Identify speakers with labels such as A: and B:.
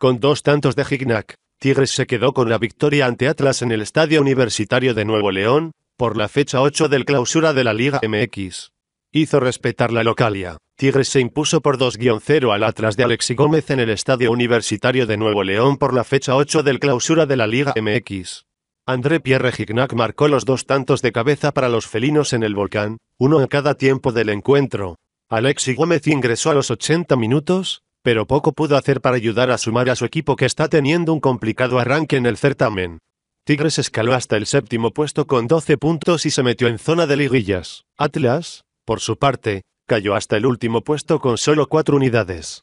A: Con dos tantos de Gignac, Tigres se quedó con la victoria ante Atlas en el Estadio Universitario de Nuevo León, por la fecha 8 del clausura de la Liga MX. Hizo respetar la localía. Tigres se impuso por 2-0 al Atlas de Alexi Gómez en el Estadio Universitario de Nuevo León por la fecha 8 del clausura de la Liga MX. André Pierre Gignac marcó los dos tantos de cabeza para los felinos en el volcán, uno a cada tiempo del encuentro. Alexi Gómez ingresó a los 80 minutos, pero poco pudo hacer para ayudar a sumar a su equipo que está teniendo un complicado arranque en el certamen. Tigres escaló hasta el séptimo puesto con 12 puntos y se metió en zona de liguillas. Atlas, por su parte, cayó hasta el último puesto con solo 4 unidades.